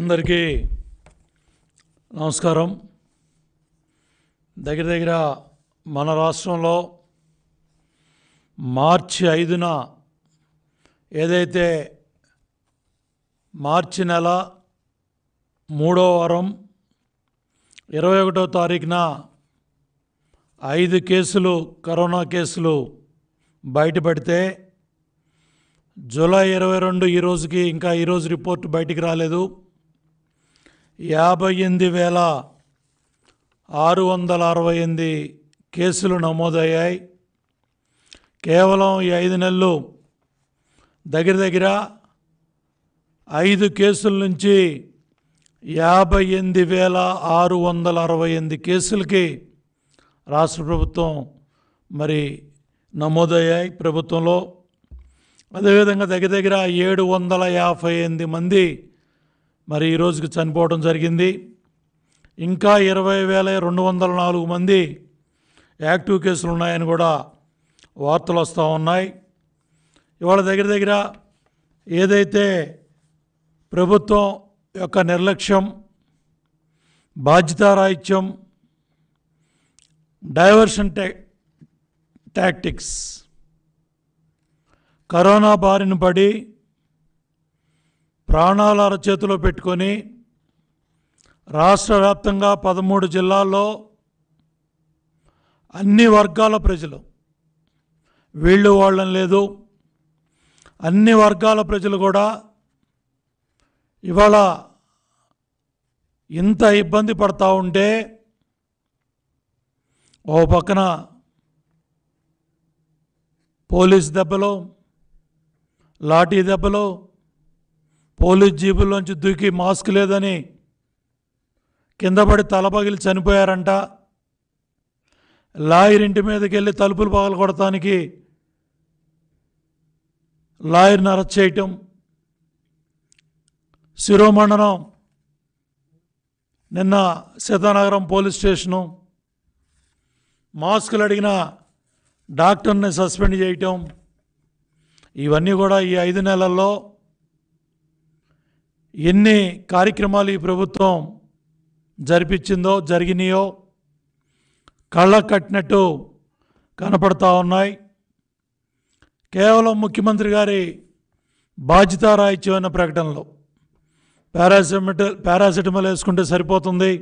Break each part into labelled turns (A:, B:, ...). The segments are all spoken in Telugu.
A: అందరికీ నమస్కారం దగ్గర దగ్గర మన రాష్ట్రంలో మార్చి ఐదున ఏదైతే మార్చి నెల మూడో వారం ఇరవై ఒకటో తారీఖున ఐదు కేసులు కరోనా కేసులు బయటపడితే జూలై ఇరవై రెండు ఈరోజుకి ఇంకా ఈరోజు రిపోర్ట్ బయటికి రాలేదు యాభై ఎనిమిది వేల ఆరు వందల అరవై ఎనిమిది కేసులు నమోదయ్యాయి కేవలం ఈ ఐదు నెలలు దగ్గర దగ్గర ఐదు కేసుల నుంచి యాభై ఎనిమిది వేల ఆరు వందల అరవై ఎనిమిది కేసులకి రాష్ట్ర ప్రభుత్వం మరి నమోదయ్యాయి ప్రభుత్వంలో అదేవిధంగా దగ్గర దగ్గర ఏడు వందల యాభై ఎనిమిది మంది మరి ఈ రోజుకి చనిపోవడం జరిగింది ఇంకా ఇరవై వేల రెండు వందల నాలుగు మంది యాక్టివ్ కేసులు ఉన్నాయని కూడా వార్తలు వస్తూ ఉన్నాయి ఇవాళ దగ్గర దగ్గర ఏదైతే ప్రభుత్వం యొక్క నిర్లక్ష్యం బాధ్యతారాహిత్యం డైవర్షన్ టె టాక్టిక్స్ కరోనా బారిన పడి ప్రాణాల అరచేతిలో పెట్టుకొని రాష్ట్ర వ్యాప్తంగా పదమూడు జిల్లాల్లో అన్ని వర్గాల ప్రజలు వీళ్ళు వాళ్ళం లేదు అన్ని వర్గాల ప్రజలు కూడా ఇవాళ ఇంత ఇబ్బంది పడతా ఉంటే ఓ పక్కన పోలీస్ దెబ్బలు లాఠీ దెబ్బలు పోలీస్ జీపుల్లోంచి దూకి మాస్క్ లేదని కింద పడి తలపగిలి చనిపోయారంట లాయర్ ఇంటి మీదకి వెళ్ళి తలుపులు పగలగొడటానికి లాయర్ని అరెస్ట్ చేయటం శిరోమండనం నిన్న సీతానగరం పోలీస్ స్టేషను మాస్కులు అడిగిన డాక్టర్ని సస్పెండ్ చేయటం ఇవన్నీ కూడా ఈ ఐదు నెలల్లో ఎన్ని కార్యక్రమాలు ఈ ప్రభుత్వం జరిపించిందో జరిగినాయో కళ్ళ కట్టినట్టు కనపడతా ఉన్నాయి కేవలం ముఖ్యమంత్రి గారి బాధ్యత రాయిత్యమైన ప్రకటనలో పారాసిమట పారాసిటమల్ వేసుకుంటే సరిపోతుంది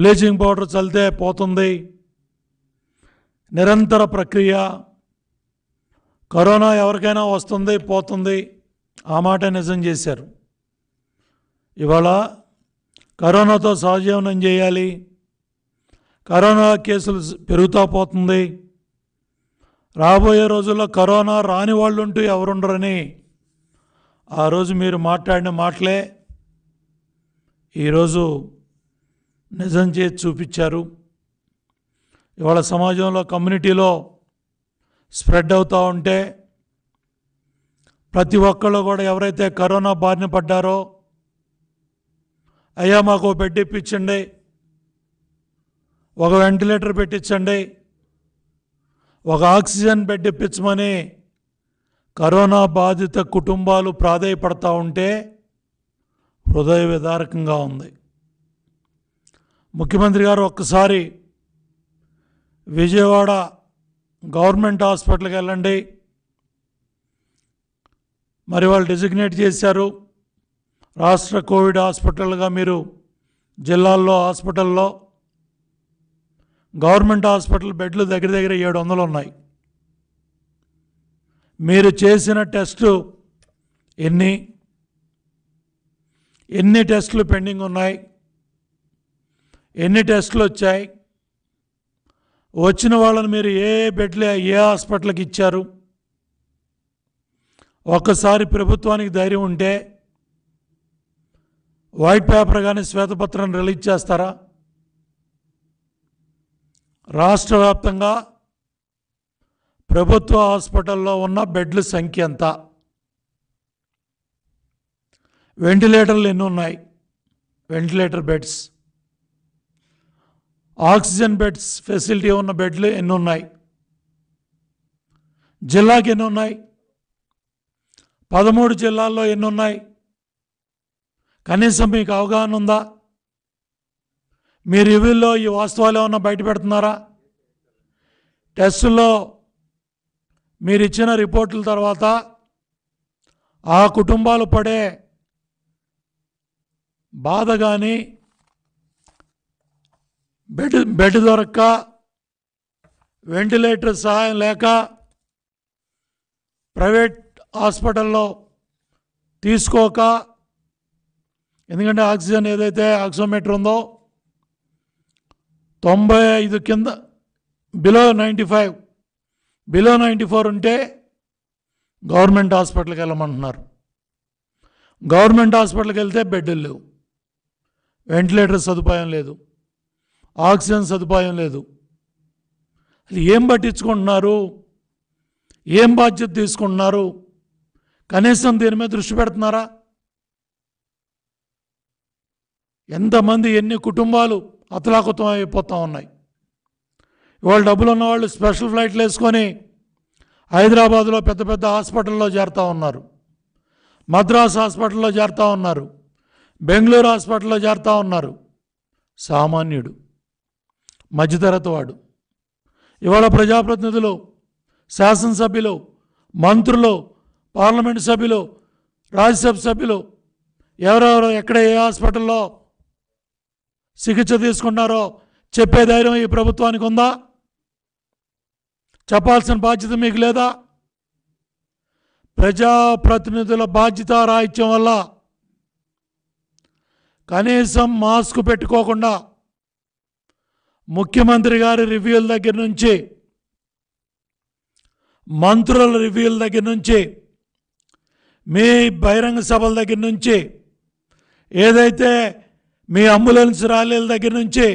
A: బ్లీచింగ్ పౌడర్ చల్లితే పోతుంది నిరంతర ప్రక్రియ కరోనా ఎవరికైనా వస్తుంది పోతుంది ఆ మాట నిజం చేశారు ఇవాళ కరోనాతో సహజీవనం చేయాలి కరోనా కేసులు పెరుగుతూ పోతుంది రాబోయే రోజుల్లో కరోనా రాని వాళ్ళు ఉంటూ ఎవరుండరని ఆ రోజు మీరు మాట్లాడిన మాటలే ఈరోజు నిజం చేసి చూపించారు ఇవాళ సమాజంలో కమ్యూనిటీలో స్ప్రెడ్ అవుతూ ఉంటే ప్రతి ఒక్కళ్ళు కూడా ఎవరైతే కరోనా బారిన పడ్డారో అయ్యా మాకు బెడ్ ఇప్పించండి ఒక వెంటిలేటర్ పెట్టించండి ఒక ఆక్సిజన్ బెడ్ ఇప్పించమని కరోనా బాధిత కుటుంబాలు ప్రాధాయపడతా ఉంటే హృదయ విదారకంగా ఉంది ముఖ్యమంత్రి గారు ఒక్కసారి విజయవాడ గవర్నమెంట్ హాస్పిటల్కి వెళ్ళండి మరి వాళ్ళు డెసిగ్నేట్ చేశారు రాష్ట్ర కోవిడ్ హాస్పిటల్గా మీరు జిల్లాల్లో హాస్పిటల్లో గవర్నమెంట్ హాస్పిటల్ బెడ్లు దగ్గర దగ్గర ఏడు వందలు ఉన్నాయి మీరు చేసిన టెస్టు ఎన్ని ఎన్ని టెస్టులు పెండింగ్ ఉన్నాయి ఎన్ని టెస్టులు వచ్చాయి వచ్చిన వాళ్ళని మీరు ఏ బెడ్లు ఏ హాస్పిటల్కి ఇచ్చారు ఒక్కసారి ప్రభుత్వానికి ధైర్యం ఉంటే వైట్ పేపర్ కానీ శ్వేతపత్రాన్ని రిలీజ్ చేస్తారా రాష్ట్ర వ్యాప్తంగా ప్రభుత్వ హాస్పిటల్లో ఉన్న బెడ్ల సంఖ్య ఎంత వెంటిలేటర్లు ఎన్ని ఉన్నాయి ventilator beds oxygen beds facility ఉన్న బెడ్లు ఎన్ని ఉన్నాయి జిల్లాకి ఎన్ని ఉన్నాయి పదమూడు జిల్లాల్లో ఎన్ని ఉన్నాయి కనీసం మీకు అవగాహన ఉందా మీ రివ్యూల్లో ఈ వాస్తవాలు ఏమన్నా బయట పెడుతున్నారా టెస్టుల్లో మీరు ఇచ్చిన రిపోర్టుల తర్వాత ఆ కుటుంబాలు పడే బాధ కానీ బెడ్ బెడ్ దొరక్క వెంటిలేటర్ సహాయం లేక ప్రైవేట్ హాస్పిటల్లో తీసుకోక ఎందుకంటే ఆక్సిజన్ ఏదైతే ఆక్సిమీటర్ ఉందో తొంభై ఐదు కింద below ninety five below ninety four ఉంటే గవర్నమెంట్ హాస్పిటల్కి వెళ్ళమంటున్నారు గవర్నమెంట్ హాస్పిటల్కి వెళ్తే బెడ్లు లేవు వెంటిలేటర్ సదుపాయం లేదు ఆక్సిజన్ సదుపాయం లేదు అది ఏం పట్టించుకుంటున్నారు ఏం బాధ్యత తీసుకుంటున్నారు కనీసం దీని మీద దృష్టి పెడుతున్నారా ఎంతమంది ఎన్ని కుటుంబాలు అతలాకుతం అయిపోతూ ఉన్నాయి ఇవాళ డబ్బులు ఉన్నవాళ్ళు స్పెషల్ ఫ్లైట్లు వేసుకొని హైదరాబాద్లో పెద్ద పెద్ద హాస్పిటల్లో చేరుతూ ఉన్నారు మద్రాస్ హాస్పిటల్లో చేరుతూ ఉన్నారు బెంగళూరు హాస్పిటల్లో చేరుతూ ఉన్నారు సామాన్యుడు మధ్యతరగతి వాడు ఇవాళ ప్రజాప్రతినిధులు శాసనసభ్యులు మంత్రులు పార్లమెంట్ సభ్యులు రాజ్యసభ సభ్యులు ఎవరెవరు ఎక్కడ ఏ హాస్పిటల్లో చికిత్స తీసుకున్నారో చెప్పే ధైర్యం ఈ ప్రభుత్వానికి ఉందా చెప్పాల్సిన బాధ్యత మీకు లేదా ప్రజాప్రతినిధుల బాధ్యత రాహిత్యం వల్ల కనీసం మాస్క్ పెట్టుకోకుండా ముఖ్యమంత్రి గారి రివ్యూల దగ్గర నుంచి మంత్రుల రివ్యూల దగ్గర నుంచి మీ బహిరంగ సభల దగ్గర నుంచి ఏదైతే మీ అంబులెన్స్ ర్యాలీల దగ్గర నుంచి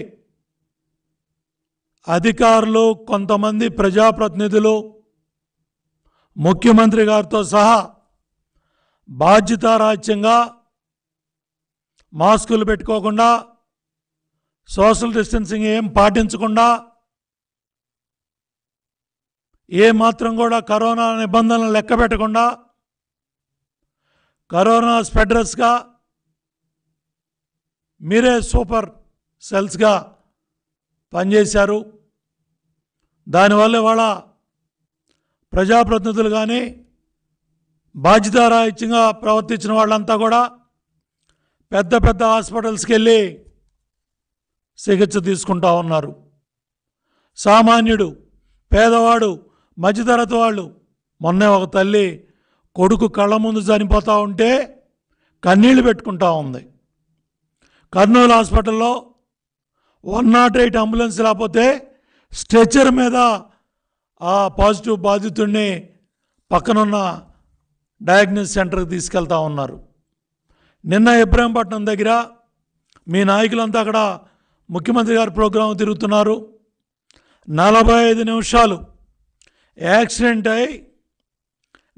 A: అధికారులు కొంతమంది ప్రజాప్రతినిధులు ముఖ్యమంత్రి గారితో సహా బాధ్యతారాజ్యంగా మాస్కులు పెట్టుకోకుండా సోషల్ డిస్టెన్సింగ్ ఏం పాటించకుండా ఏ మాత్రం కూడా కరోనా నిబంధనలు లెక్క పెట్టకుండా కరోనా స్ప్రెడర్స్గా మీరే సూపర్ సెల్స్గా పనిచేశారు దానివల్ల ఇవాళ ప్రజాప్రతినిధులు కానీ బాధ్యతారాహిత్యంగా ప్రవర్తించిన వాళ్ళంతా కూడా పెద్ద పెద్ద హాస్పిటల్స్కి వెళ్ళి చికిత్స తీసుకుంటా ఉన్నారు సామాన్యుడు పేదవాడు మధ్యతరగతి వాళ్ళు మొన్నే ఒక తల్లి కొడుకు కళ్ళ ముందు చనిపోతూ ఉంటే కన్నీళ్ళు పెట్టుకుంటా ఉంది కర్నూలు హాస్పిటల్లో వన్ నాట్ ఎయిట్ అంబులెన్స్ లేకపోతే స్ట్రెచర్ మీద ఆ పాజిటివ్ బాధితుడిని పక్కనున్న డయాగ్నోస్ సెంటర్కి తీసుకెళ్తా ఉన్నారు నిన్న ఇబ్రహీంపట్నం దగ్గర మీ నాయకులంతా అక్కడ ముఖ్యమంత్రి గారి ప్రోగ్రాం తిరుగుతున్నారు నలభై ఐదు నిమిషాలు యాక్సిడెంట్ అయి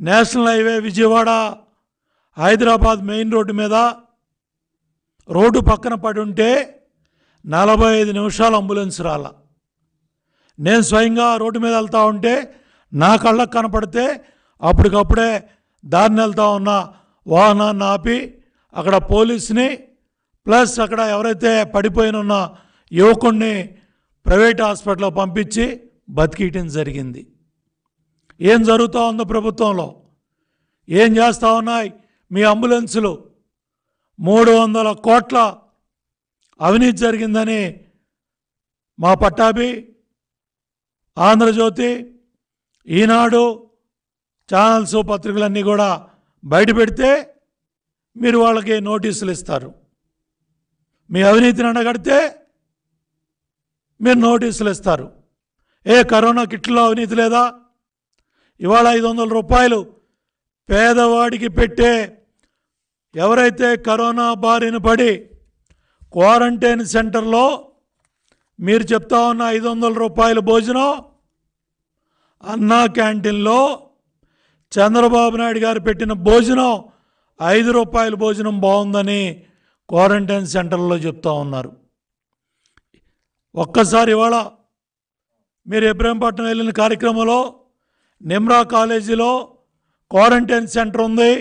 A: national highway Vijayawada Hyderabad main road మీద రోడ్డు పక్కన పడి ఉంటే నలభై ఐదు నిమిషాలు అంబులెన్స్ రాల నేను స్వయంగా రోడ్డు మీద వెళ్తూ ఉంటే నా కళ్ళకు కనపడితే అప్పటికప్పుడే దారిని వెళ్తూ ఉన్న వాహనాన్ని ఆపి అక్కడ పోలీస్ని ప్లస్ అక్కడ ఎవరైతే పడిపోయిన ఉన్న యువకుడిని ప్రైవేట్ హాస్పిటల్లో పంపించి బతికేయటం జరిగింది ఏం జరుగుతూ ఉందో ప్రభుత్వంలో ఏం చేస్తూ ఉన్నాయి మీ అంబులెన్సులు మూడు వందల కోట్ల అవినీతి జరిగిందని మా పట్టాభి ఆంధ్రజ్యోతి ఈనాడు ఛానల్స్ పత్రికలన్నీ కూడా బయట పెడితే మీరు వాళ్ళకి నోటీసులు ఇస్తారు మీ అవినీతిని అనగడితే మీరు నోటీసులు ఇస్తారు ఏ కరోనా కిట్లో అవినీతి లేదా ఇవాళ ఐదు వందల రూపాయలు పేదవాడికి పెట్టే ఎవరైతే కరోనా బారిన పడి క్వారంటైన్ సెంటర్లో మీరు చెప్తా ఉన్న ఐదు వందల రూపాయల భోజనం అన్నా క్యాంటీన్లో చంద్రబాబు నాయుడు గారు పెట్టిన భోజనం ఐదు రూపాయల భోజనం బాగుందని క్వారంటైన్ సెంటర్లో చెప్తా ఉన్నారు ఒక్కసారి ఇవాళ మీరు ఇబ్రహీంపట్నం వెళ్ళిన కార్యక్రమంలో నిమ్రా కాలేజీలో క్వారంటైన్ సెంటర్ ఉంది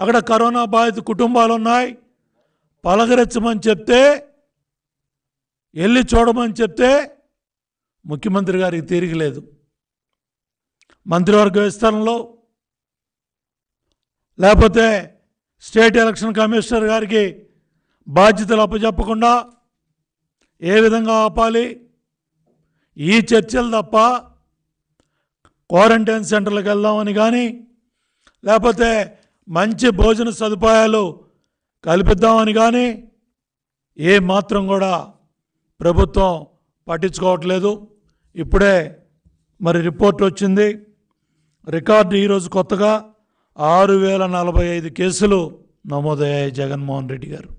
A: అక్కడ కరోనా బాధిత కుటుంబాలు ఉన్నాయి పలకరించమని చెప్తే వెళ్ళి చూడమని చెప్తే ముఖ్యమంత్రి గారికి లేదు మంత్రివర్గ విస్తరణలో లేకపోతే స్టేట్ ఎలక్షన్ కమిషనర్ గారికి బాధ్యతలు అప్పచెప్పకుండా ఏ విధంగా ఆపాలి ఈ చర్చలు తప్ప క్వారంటైన్ సెంటర్లకు వెళ్దామని కానీ లేకపోతే మంచి భోజన సదుపాయాలు కల్పిద్దామని కానీ ఏ మాత్రం కూడా ప్రభుత్వం పట్టించుకోవట్లేదు ఇప్పుడే మరి రిపోర్ట్ వచ్చింది రికార్డు ఈరోజు కొత్తగా ఆరు వేల నలభై ఐదు కేసులు నమోదయ్యాయి జగన్మోహన్ రెడ్డి గారు